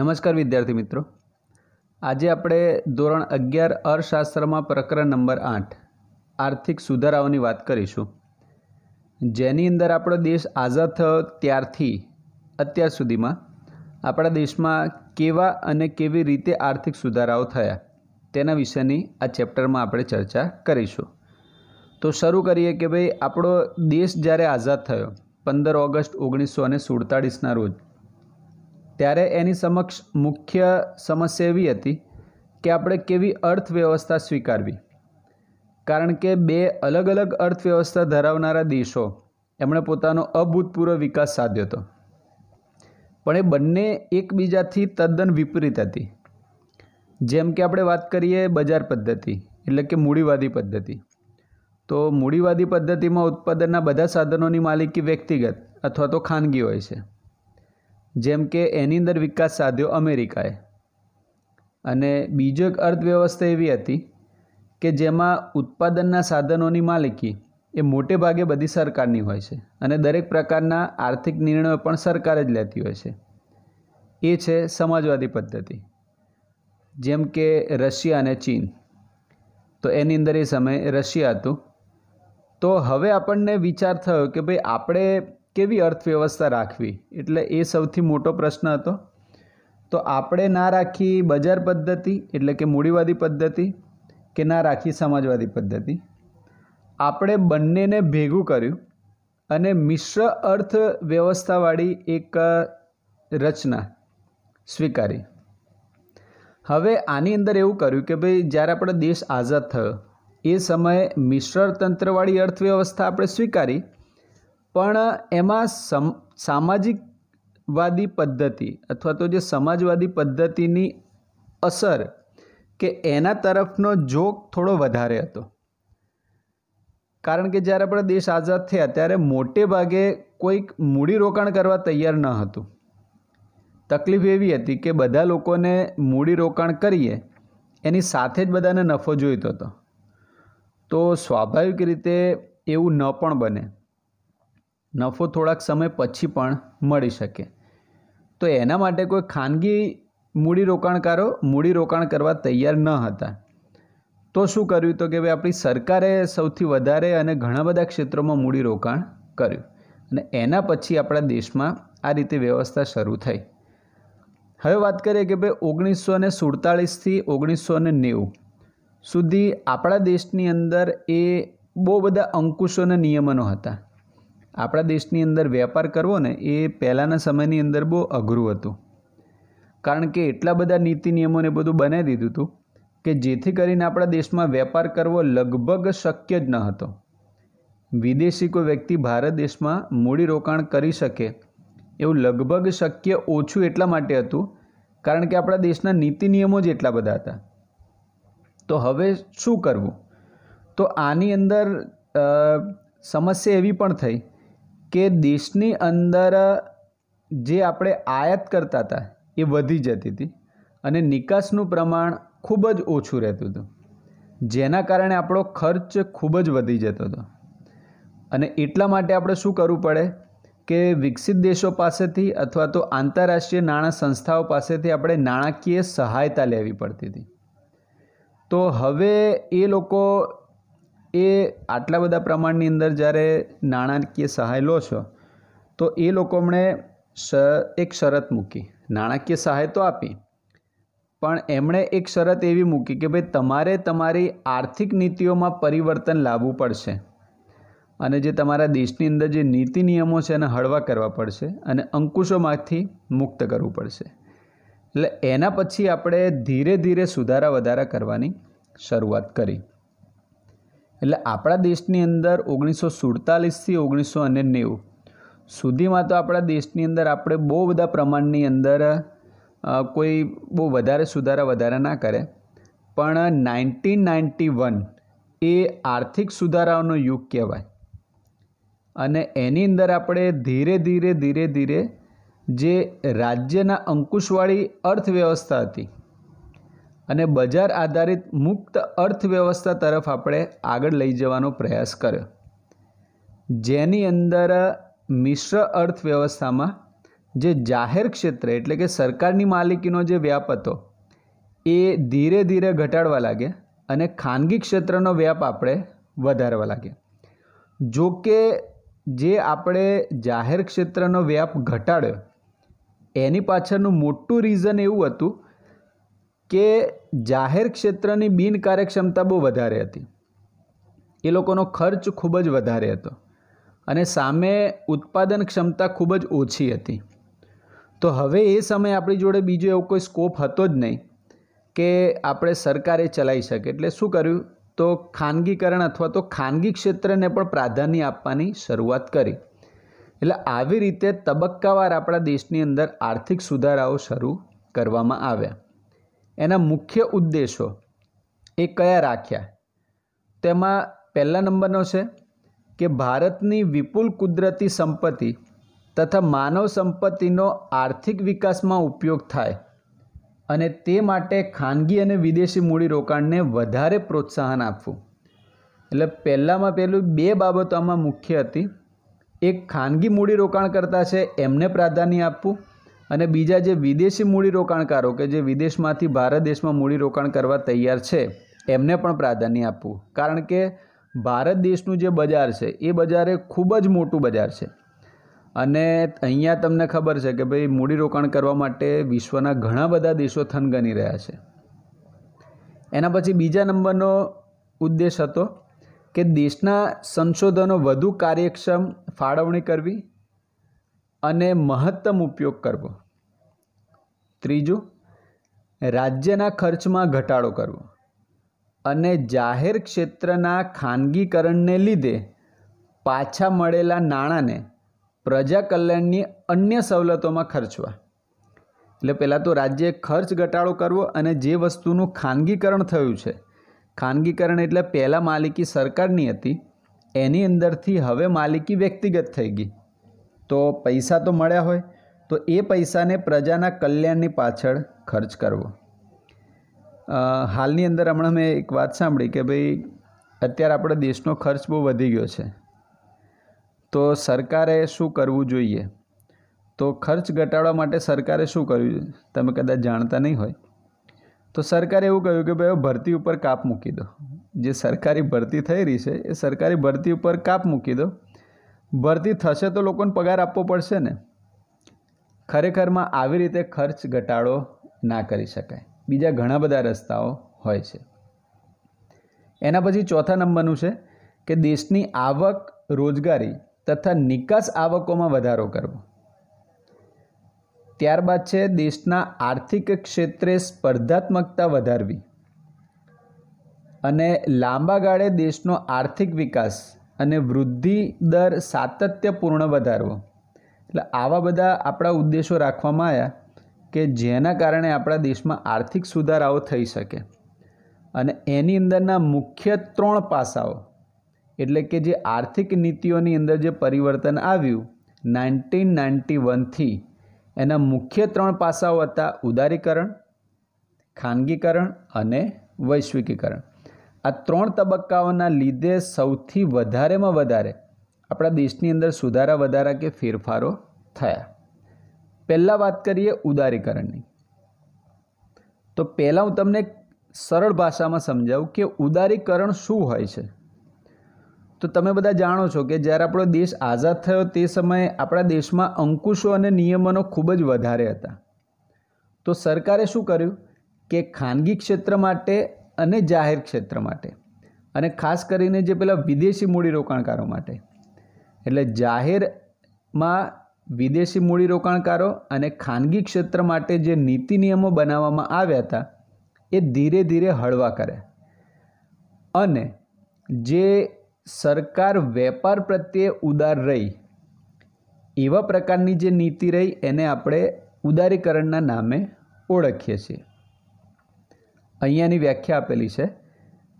નમસ્કાર વિદ્યાર્થી મિત્રો આજે આપણે ધોરણ અગિયાર અર્થશાસ્ત્રમાં પ્રકરણ નંબર આઠ આર્થિક સુધારાઓની વાત કરીશું જેની અંદર આપણો દેશ આઝાદ થયો ત્યારથી અત્યાર સુધીમાં આપણા દેશમાં કેવા અને કેવી રીતે આર્થિક સુધારાઓ થયા તેના વિશેની આ ચેપ્ટરમાં આપણે ચર્ચા કરીશું તો શરૂ કરીએ કે ભાઈ આપણો દેશ જ્યારે આઝાદ થયો પંદર ઓગસ્ટ ઓગણીસો અને સુડતાળીસના રોજ ત્યારે એની સમક્ષ મુખ્ય સમસ્યા એવી હતી કે આપણે કેવી અર્થવ્યવસ્થા સ્વીકારવી કારણ કે બે અલગ અલગ અર્થવ્યવસ્થા ધરાવનારા દેશો એમણે પોતાનો અભૂતપૂર્વ વિકાસ સાધ્યો હતો પણ એ બંને એકબીજાથી તદ્દન વિપરીત હતી જેમ કે આપણે વાત કરીએ બજાર પદ્ધતિ એટલે કે મૂડીવાદી પદ્ધતિ તો મૂડીવાદી પદ્ધતિમાં ઉત્પાદનના બધા સાધનોની માલિકી વ્યક્તિગત અથવા તો ખાનગી હોય છે જેમ કે એની અંદર વિકાસ સાધ્યો અમેરિકાએ અને બીજો એક અર્થવ્યવસ્થા એવી હતી કે જેમાં ઉત્પાદનના સાધનોની માલિકી એ મોટે ભાગે બધી સરકારની હોય છે અને દરેક પ્રકારના આર્થિક નિર્ણયો પણ સરકાર જ લેતી હોય છે એ છે સમાજવાદી પદ્ધતિ જેમ કે રશિયા અને ચીન તો એની અંદર એ સમયે રશિયા હતું તો હવે આપણને વિચાર થયો કે ભાઈ આપણે કેવી અર્થવ્યવસ્થા રાખવી એટલે એ સૌથી મોટો પ્રશ્ન હતો તો આપણે ના રાખી બજાર પદ્ધતિ એટલે કે મૂડીવાદી પદ્ધતિ કે ના રાખી સમાજવાદી પદ્ધતિ આપણે બંનેને ભેગું કર્યું અને મિશ્ર અર્થ વ્યવસ્થાવાળી એક રચના સ્વીકારી હવે આની અંદર એવું કર્યું કે ભાઈ જ્યારે આપણો દેશ આઝાદ થયો એ સમયે મિશ્ર તંત્રવાળી અર્થવ્યવસ્થા આપણે સ્વીકારી પણ એમાં સમ સામાજિકવાદી પદ્ધતિ અથવા તો જે સમાજવાદી પદ્ધતિની અસર કે એના તરફનો જોક થોડો વધારે હતો કારણ કે જ્યારે આપણે દેશ આઝાદ થયા ત્યારે મોટે ભાગે કોઈક મૂડીરોકાણ કરવા તૈયાર ન હતું તકલીફ એવી હતી કે બધા લોકોને મૂડીરોકાણ કરીએ એની સાથે જ બધાને નફો જોઈતો હતો તો સ્વાભાવિક રીતે એવું ન પણ બને નફો થોડાક સમય પછી પણ મળી શકે તો એના માટે કોઈ ખાનગી મૂડીરોકાણકારો મૂડીરોકાણ કરવા તૈયાર ન હતા તો શું કર્યું તો કે ભાઈ આપણી સરકારે સૌથી વધારે અને ઘણા બધા ક્ષેત્રોમાં મૂડીરોકાણ કર્યું અને એના પછી આપણા દેશમાં આ રીતે વ્યવસ્થા શરૂ થઈ હવે વાત કરીએ કે ભાઈ ઓગણીસો ને સુડતાળીસથી ઓગણીસો ને નેવું સુધી આપણા દેશની અંદર એ બહુ બધા અંકુશોના નિયમનો હતા આપણા દેશની અંદર વેપાર કરવો ને એ પહેલાંના સમયની અંદર બહુ અઘરું હતું કારણ કે એટલા બધા નીતિ નિયમોને બધું બનાવી દીધું હતું કે જેથી કરીને આપણા દેશમાં વેપાર કરવો લગભગ શક્ય જ ન હતો વિદેશી કોઈ વ્યક્તિ ભારત દેશમાં મૂડીરોકાણ કરી શકે એવું લગભગ શક્ય ઓછું એટલા માટે હતું કારણ કે આપણા દેશના નીતિ નિયમો જ એટલા બધા હતા તો હવે શું કરવું તો આની અંદર સમસ્યા એવી પણ થઈ કે દેશની અંદર જે આપણે આયાત કરતા હતા એ વધી જતી હતી અને નિકાસનું પ્રમાણ ખૂબ જ ઓછું રહેતું હતું જેના કારણે આપણો ખર્ચ ખૂબ જ વધી જતો હતો અને એટલા માટે આપણે શું કરવું પડે કે વિકસિત દેશો પાસેથી અથવા તો આંતરરાષ્ટ્રીય નાણાં સંસ્થાઓ પાસેથી આપણે નાણાકીય સહાયતા લેવી પડતી હતી તો હવે એ લોકો એ આટલા બધા પ્રમાણની અંદર જ્યારે નાણાકીય સહાય લો છો તો એ લોકો એમણે એક શરત મૂકી નાણાકીય સહાય તો આપી પણ એમણે એક શરત એવી મૂકી કે ભાઈ તમારે તમારી આર્થિક નીતિઓમાં પરિવર્તન લાવવું પડશે અને જે તમારા દેશની અંદર જે નીતિ નિયમો છે એને હળવા કરવા પડશે અને અંકુશોમાંથી મુક્ત કરવું પડશે એટલે એના પછી આપણે ધીરે ધીરે સુધારા વધારા કરવાની શરૂઆત કરી એટલે આપણા દેશની અંદર ઓગણીસો સુડતાલીસથી ઓગણીસો અને નેવું સુધીમાં તો આપણા દેશની અંદર આપણે બહુ બધા પ્રમાણની અંદર કોઈ બહુ વધારે સુધારા વધારા ના કરે પણ નાઇન્ટીન નાઇન્ટી વન એ આર્થિક સુધારાઓનો યુગ કહેવાય અને એની અંદર આપણે ધીરે ધીરે ધીરે ધીરે જે રાજ્યના અંકુશવાળી અર્થવ્યવસ્થા હતી અને બજાર આધારિત મુક્ત અર્થવ્યવસ્થા તરફ આપણે આગળ લઈ જવાનો પ્રયાસ કર્યો જેની અંદર મિશ્ર અર્થવ્યવસ્થામાં જે જાહેર ક્ષેત્ર એટલે કે સરકારની માલિકીનો જે વ્યાપ હતો એ ધીરે ધીરે ઘટાડવા લાગ્યા અને ખાનગી ક્ષેત્રનો વ્યાપ આપણે વધારવા લાગ્યા જો કે જે આપણે જાહેર ક્ષેત્રનો વ્યાપ ઘટાડ્યો એની પાછળનું મોટું રીઝન એવું હતું કે જાહેર ક્ષેત્રની બિનકાર્યક્ષમતા બહુ વધારે હતી એ લોકોનો ખર્ચ ખૂબ જ વધારે હતો અને સામે ઉત્પાદન ક્ષમતા ખૂબ જ ઓછી હતી તો હવે એ સમયે આપણી જોડે બીજો એવો કોઈ સ્કોપ હતો જ નહીં કે આપણે સરકારે ચલાવી શકે એટલે શું કર્યું તો ખાનગીકરણ અથવા તો ખાનગી ક્ષેત્રને પણ પ્રાધાન્ય આપવાની શરૂઆત કરી એટલે આવી રીતે તબક્કાવાર આપણા દેશની અંદર આર્થિક સુધારાઓ શરૂ કરવામાં આવ્યા એના મુખ્ય ઉદ્દેશો એ કયા રાખ્યા તેમાં પહેલા નંબરનો છે કે ભારતની વિપુલ કુદરતી સંપત્તિ તથા માનવ સંપત્તિનો આર્થિક વિકાસમાં ઉપયોગ થાય અને તે માટે ખાનગી અને વિદેશી મૂડીરોકાણને વધારે પ્રોત્સાહન આપવું એટલે પહેલાંમાં પહેલું બે બાબતો આમાં મુખ્ય હતી એક ખાનગી કરતાં છે એમને પ્રાધાન્ય આપવું અને બીજા જે વિદેશી મૂડીરોકાણકારો કે જે વિદેશમાંથી ભારત દેશમાં મૂડીરોકાણ કરવા તૈયાર છે એમને પણ પ્રાધાન્ય આપવું કારણ કે ભારત દેશનું જે બજાર છે એ બજાર એ ખૂબ જ મોટું બજાર છે અને અહીંયા તમને ખબર છે કે ભાઈ મૂડીરોકાણ કરવા માટે વિશ્વના ઘણા બધા દેશો થનગની રહ્યા છે એના પછી બીજા નંબરનો ઉદ્દેશ હતો કે દેશના સંશોધનો વધુ કાર્યક્ષમ ફાળવણી કરવી અને મહત્તમ ઉપયોગ કરવો ત્રીજું રાજ્યના ખર્ચમાં ઘટાડો કરવો અને જાહેર ક્ષેત્રના ખાનગીકરણને લીધે પાછા મળેલા નાણાંને પ્રજા કલ્યાણની અન્ય સવલતોમાં ખર્ચવા એટલે પહેલાં તો રાજ્યે ખર્ચ ઘટાડો કરવો અને જે વસ્તુનું ખાનગીકરણ થયું છે ખાનગીકરણ એટલે પહેલાં માલિકી સરકારની હતી એની અંદરથી હવે માલિકી વ્યક્તિગત થઈ ગઈ તો પૈસા તો મળ્યા હોય તો એ પૈસાને પ્રજાના કલ્યાણની પાછળ ખર્ચ કરવો હાલની અંદર હમણાં મેં એક વાત સાંભળી કે ભાઈ અત્યારે આપણા દેશનો ખર્ચ બહુ વધી ગયો છે તો સરકારે શું કરવું જોઈએ તો ખર્ચ ઘટાડવા માટે સરકારે શું કર્યું તમે કદાચ જાણતા નહીં હોય તો સરકારે એવું કહ્યું કે ભાઈ ભરતી ઉપર કાપ મૂકી દો જે સરકારી ભરતી થઈ રહી છે એ સરકારી ભરતી ઉપર કાપ મૂકી દો ભરતી થશે તો લોકોને પગાર આપવો પડશે ને ખરેખરમાં આવી રીતે ખર્ચ ઘટાડો ના કરી શકાય બીજા ઘણા બધા રસ્તાઓ હોય છે એના પછી ચોથા નંબરનું છે કે દેશની આવક રોજગારી તથા નિકાસ આવકોમાં વધારો કરવો ત્યારબાદ છે દેશના આર્થિક ક્ષેત્રે સ્પર્ધાત્મકતા વધારવી અને લાંબા ગાળે દેશનો આર્થિક વિકાસ અને વૃદ્ધિ દર સાતત્યપૂર્ણ વધારવો એટલે આવા બધા આપણા ઉદ્દેશો રાખવામાં આવ્યા કે જેના કારણે આપણા દેશમાં આર્થિક સુધારાઓ થઈ શકે અને એની અંદરના મુખ્ય ત્રણ પાસાઓ એટલે કે જે આર્થિક નીતિઓની અંદર જે પરિવર્તન આવ્યું નાઇન્ટીન નાઇન્ટી વનથી એના મુખ્ય ત્રણ પાસાઓ હતા ઉદારીકરણ ખાનગીકરણ અને વૈશ્વિકીકરણ આ ત્રણ તબક્કાઓના લીધે સૌથી વધારેમાં વધારે આપણા દેશની અંદર સુધારા વધારા કે ફેરફારો થયા પહેલાં વાત કરીએ ઉદારીકરણની તો પહેલાં હું તમને સરળ ભાષામાં સમજાવું કે ઉદારીકરણ શું હોય છે તો તમે બધા જાણો છો કે જ્યારે આપણો દેશ આઝાદ થયો તે સમયે આપણા દેશમાં અંકુશો અને નિયમનો ખૂબ જ વધારે હતા તો સરકારે શું કર્યું કે ખાનગી ક્ષેત્ર માટે અને જાહેર ક્ષેત્ર માટે અને ખાસ કરીને જે પેલા વિદેશી મૂડીરોકાણકારો માટે એટલે જાહેરમાં વિદેશી મૂડીરોકાણકારો અને ખાનગી ક્ષેત્ર માટે જે નીતિ નિયમો બનાવવામાં આવ્યા હતા એ ધીરે ધીરે હળવા કરે અને જે સરકાર વેપાર પ્રત્યે ઉદાર રહી એવા પ્રકારની જે નીતિ રહી એને આપણે ઉદારીકરણના નામે ઓળખીએ છીએ અહીંયાની વ્યાખ્યા આપેલી છે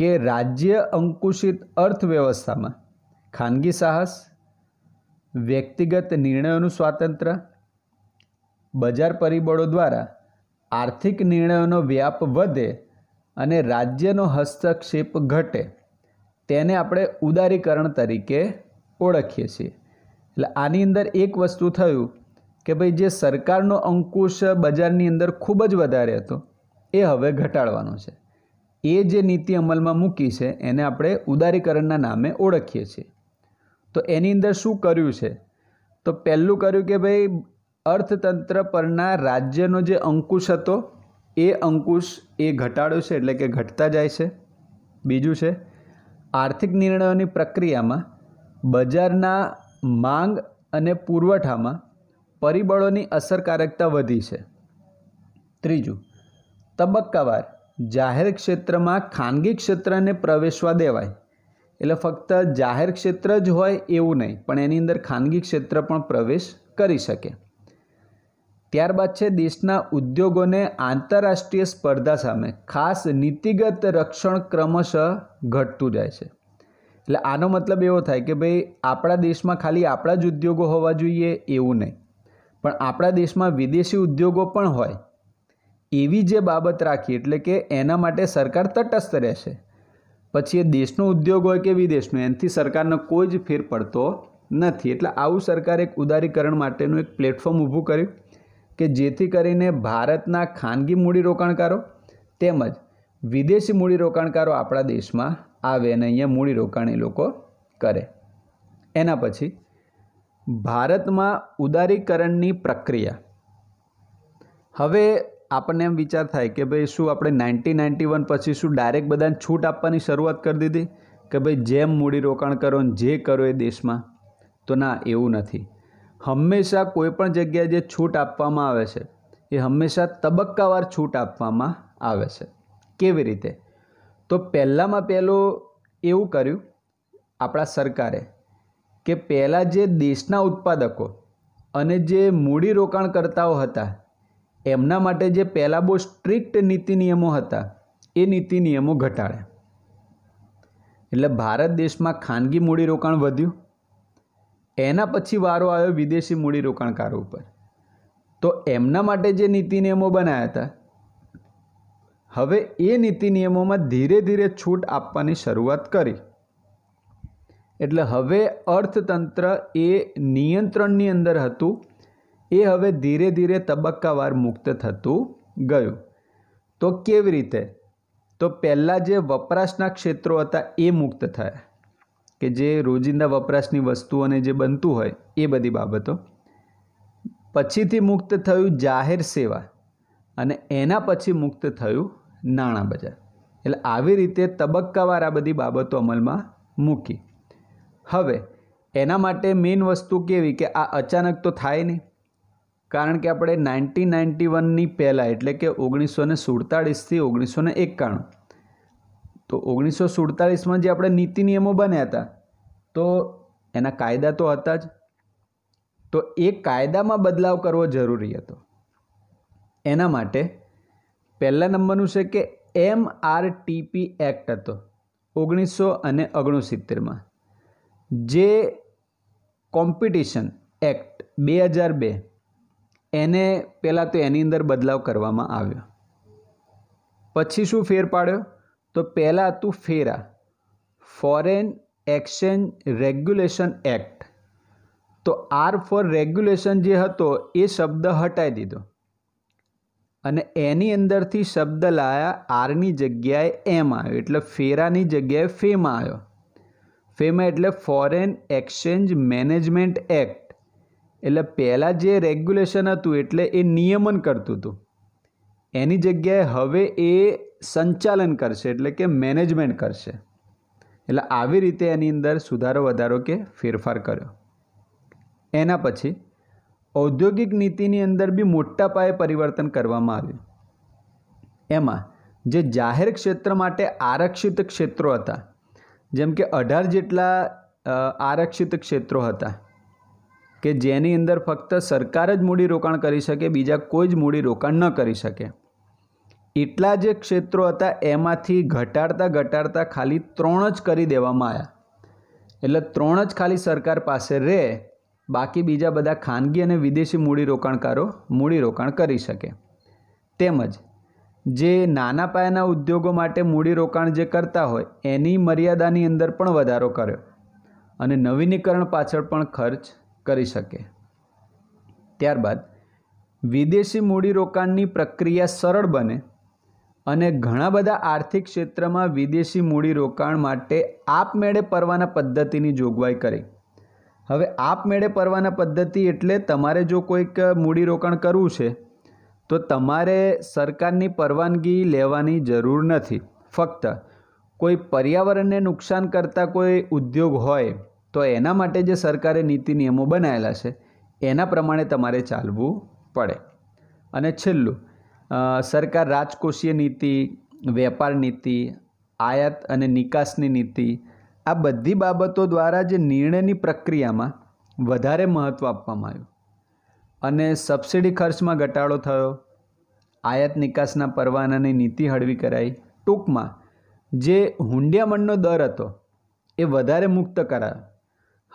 કે રાજ્ય અંકુશિત અર્થવ્યવસ્થામાં ખાનગી સાહસ વ્યક્તિગત નિર્ણયોનું સ્વાતંત્ર્ય બજાર પરિબળો દ્વારા આર્થિક નિર્ણયોનો વ્યાપ વધે અને રાજ્યનો હસ્તક્ષેપ ઘટે તેને આપણે ઉદારીકરણ તરીકે ઓળખીએ છીએ એટલે આની અંદર એક વસ્તુ થયું કે ભાઈ જે સરકારનો અંકુશ બજારની અંદર ખૂબ જ વધારે હતો એ હવે ઘટાડવાનો છે એ જે નીતિ અમલમાં મૂકી છે એને આપણે ઉદારીકરણના નામે ઓળખીએ છીએ તો એની અંદર શું કર્યું છે તો પહેલું કર્યું કે ભાઈ અર્થતંત્ર પરના રાજ્યનો જે અંકુશ હતો એ અંકુશ એ ઘટાડ્યો છે એટલે કે ઘટતા જાય છે બીજું છે આર્થિક નિર્ણયોની પ્રક્રિયામાં બજારના માંગ અને પુરવઠામાં પરિબળોની અસરકારકતા વધી છે ત્રીજું તબક્કાવાર જાહેર ક્ષેત્રમાં ખાનગી ક્ષેત્રને પ્રવેશવા દેવાય એટલે ફક્ત જાહેર ક્ષેત્ર જ હોય એવું નહીં પણ એની અંદર ખાનગી ક્ષેત્ર પણ પ્રવેશ કરી શકે ત્યારબાદ છે દેશના ઉદ્યોગોને આંતરરાષ્ટ્રીય સ્પર્ધા સામે ખાસ નીતિગત રક્ષણ ક્રમશઃ ઘટતું જાય છે એટલે આનો મતલબ એવો થાય કે ભાઈ આપણા દેશમાં ખાલી આપણા જ ઉદ્યોગો હોવા જોઈએ એવું નહીં પણ આપણા દેશમાં વિદેશી ઉદ્યોગો પણ હોય એવી જે બાબત રાખી એટલે કે એના માટે સરકાર તટસ્થ રહેશે પછી એ દેશનો ઉદ્યોગ હોય કે વિદેશનો એનાથી સરકારનો કોઈ જ ફેર પડતો નથી એટલે આવું સરકારે એક ઉદારીકરણ માટેનું એક પ્લેટફોર્મ ઊભું કર્યું કે જેથી કરીને ભારતના ખાનગી મૂડીરોકાણકારો તેમજ વિદેશી મૂડીરોકાણકારો આપણા દેશમાં આવે અને અહીંયા મૂડીરોકાણ એ લોકો કરે એના પછી ભારતમાં ઉદારીકરણની પ્રક્રિયા હવે આપણને એમ વિચાર થાય કે ભાઈ શું આપણે નાઇન્ટીન નાઇન્ટી વન પછી શું ડાયરેક્ટ બધાને છૂટ આપવાની શરૂઆત કરી દીધી કે ભાઈ જેમ મૂડીરોકાણ કરો ને જે કરો એ દેશમાં તો ના એવું નથી હંમેશા કોઈપણ જગ્યાએ જે છૂટ આપવામાં આવે છે એ હંમેશા તબક્કાવાર છૂટ આપવામાં આવે છે કેવી રીતે તો પહેલાંમાં પહેલું એવું કર્યું આપણા સરકારે કે પહેલાં જે દેશના ઉત્પાદકો અને જે મૂડીરોકાણકર્તાઓ હતા એમના માટે જે પહેલાં બહુ સ્ટ્રિક્ટ નીતિ નિયમો હતા એ નીતિ નિયમો ઘટાડ્યા એટલે ભારત દેશમાં ખાનગી મૂડીરોકાણ વધ્યું એના પછી વારો આવ્યો વિદેશી મૂડીરોકાણકારો ઉપર તો એમના માટે જે નીતિ નિયમો બનાવ્યા હતા હવે એ નીતિ નિયમોમાં ધીરે ધીરે છૂટ આપવાની શરૂઆત કરી એટલે હવે અર્થતંત્ર એ નિયંત્રણની અંદર હતું એ હવે ધીરે ધીરે તબક્કાવાર મુક્ત થતું ગયું તો કેવી રીતે તો પહેલાં જે વપરાશના ક્ષેત્રો હતા એ મુક્ત થયા કે જે રોજિંદા વપરાશની વસ્તુઓને જે બનતું હોય એ બધી બાબતો પછીથી મુક્ત થયું જાહેર સેવા અને એના પછી મુક્ત થયું નાણાં બજાર એટલે આવી રીતે તબક્કાવાર આ બધી બાબતો અમલમાં મૂકી હવે એના માટે મેઇન વસ્તુ કેવી કે આ અચાનક તો થાય નહીં કારણ કે આપણે નાઇન્ટીન નાઇન્ટી વનની પહેલાં એટલે કે ઓગણીસો ને સુડતાળીસથી ઓગણીસો ને એકાણું તો ઓગણીસો સુડતાળીસમાં જે આપણે નીતિ નિયમો બન્યા હતા તો એના કાયદા તો હતા જ તો એ કાયદામાં બદલાવ કરવો જરૂરી હતો એના માટે પહેલા નંબરનું છે કે એમ આર ટીપી એક્ટ હતો ઓગણીસો અને ઓગણસિત્તેરમાં જે કોમ્પિટિશન એક્ટ બે હજાર બે એને પહેલાં તો એની અંદર બદલાવ કરવામાં આવ્યો પછી શું ફેર પાડ્યો તો પહેલાં હતું FERA foreign exchange regulation act તો આર ફોર રેગ્યુલેશન જે હતો એ શબ્દ હટાવી દીધો અને એની અંદરથી શબ્દ લાયા આરની જગ્યાએ એમ આવ્યો એટલે ફેરાની જગ્યાએ ફેમાં આવ્યો ફેમાં એટલે ફોરેન એક્સચેન્જ મેનેજમેન્ટ એક્ટ એટલે પહેલાં જે રેગ્યુલેશન હતું એટલે એ નિયમન કરતું હતું એની જગ્યાએ હવે એ સંચાલન કરશે એટલે કે મેનેજમેન્ટ કરશે એટલે આવી રીતે એની અંદર સુધારો વધારો કે ફેરફાર કર્યો એના પછી ઔદ્યોગિક નીતિની અંદર બી મોટા પાયે પરિવર્તન કરવામાં આવ્યું એમાં જે જાહેર ક્ષેત્ર માટે આરક્ષિત ક્ષેત્રો હતા જેમ કે અઢાર જેટલા આરક્ષિત ક્ષેત્રો હતા કે જેની અંદર ફક્ત સરકાર જ મૂડીરોકાણ કરી શકે બીજા કોઈ જ મૂડીરોકાણ ન કરી શકે એટલા જે ક્ષેત્રો હતા એમાંથી ઘટાડતા ઘટાડતા ખાલી ત્રણ જ કરી દેવામાં આવ્યા એટલે ત્રણ જ ખાલી સરકાર પાસે રહે બાકી બીજા બધા ખાનગી અને વિદેશી મૂડીરોકાણકારો મૂડીરોકાણ કરી શકે તેમજ જે નાના પાયાના ઉદ્યોગો માટે મૂડીરોકાણ જે કરતા હોય એની મર્યાદાની અંદર પણ વધારો કર્યો અને નવીનીકરણ પાછળ પણ ખર્ચ કરી શકે ત્યારબાદ વિદેશી મૂડીરોકાણની પ્રક્રિયા સરળ બને અને ઘણા બધા આર્થિક ક્ષેત્રમાં વિદેશી મૂડીરોકાણ માટે આપમેળે પરવાના પદ્ધતિની જોગવાઈ કરી હવે આપમેળે પરવાના પદ્ધતિ એટલે તમારે જો કોઈક મૂડીરોકાણ કરવું છે તો તમારે સરકારની પરવાનગી લેવાની જરૂર નથી ફક્ત કોઈ પર્યાવરણને નુકસાન કરતા કોઈ ઉદ્યોગ હોય તો એના માટે જે સરકારે નીતિ નિયમો બનાવેલા છે એના પ્રમાણે તમારે ચાલવું પડે અને છેલ્લું સરકાર રાજકોષીય નીતિ વેપાર નીતિ આયાત અને નિકાસની નીતિ આ બધી બાબતો દ્વારા જે નિર્ણયની પ્રક્રિયામાં વધારે મહત્ત્વ આપવામાં આવ્યું અને સબસિડી ખર્ચમાં ઘટાડો થયો આયાત નિકાસના પરવાનાની નીતિ હળવી કરાઈ ટૂંકમાં જે હુંડિયામણનો દર હતો એ વધારે મુક્ત કરાયો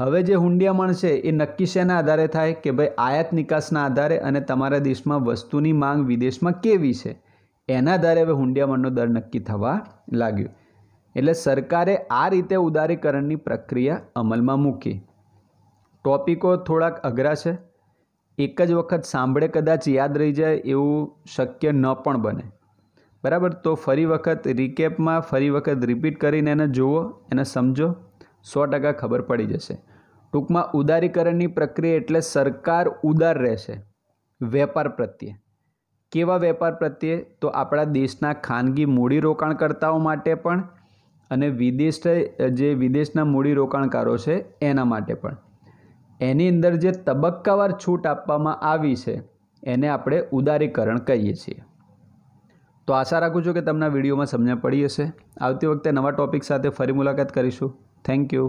હવે જે હુંડિયામણ છે એ નક્કી શેના આધારે થાય કે ભાઈ આયાત નિકાસના આધારે અને તમારા દેશમાં વસ્તુની માંગ વિદેશમાં કેવી છે એના આધારે હવે હુંડિયામણનો દર નક્કી થવા લાગ્યો એટલે સરકારે આ રીતે ઉદારીકરણની પ્રક્રિયા અમલમાં મૂકી ટોપિકો થોડાક અઘરા છે એક જ વખત સાંભળે કદાચ યાદ રહી જાય એવું શક્ય ન પણ બને બરાબર તો ફરી વખત રિકેપમાં ફરી વખત રિપીટ કરીને એને જુઓ એને સમજો સો ટકા ખબર પડી જશે ટૂંકમાં ઉદારીકરણની પ્રક્રિયા એટલે સરકાર ઉદાર રહેશે વેપાર પ્રત્યે કેવા વેપાર પ્રત્યે તો આપણા દેશના ખાનગી મૂડી રોકાણકર્તાઓ માટે પણ અને વિદેશ જે વિદેશના મૂડી રોકાણકારો છે એના માટે પણ એની અંદર જે તબક્કાવાર છૂટ આપવામાં આવી છે એને આપણે ઉદારીકરણ કહીએ છીએ તો આશા રાખું છું કે તમને વિડીયોમાં સમજણ પડી હશે આવતી વખતે નવા ટૉપિક સાથે ફરી મુલાકાત કરીશું થેન્ક યુ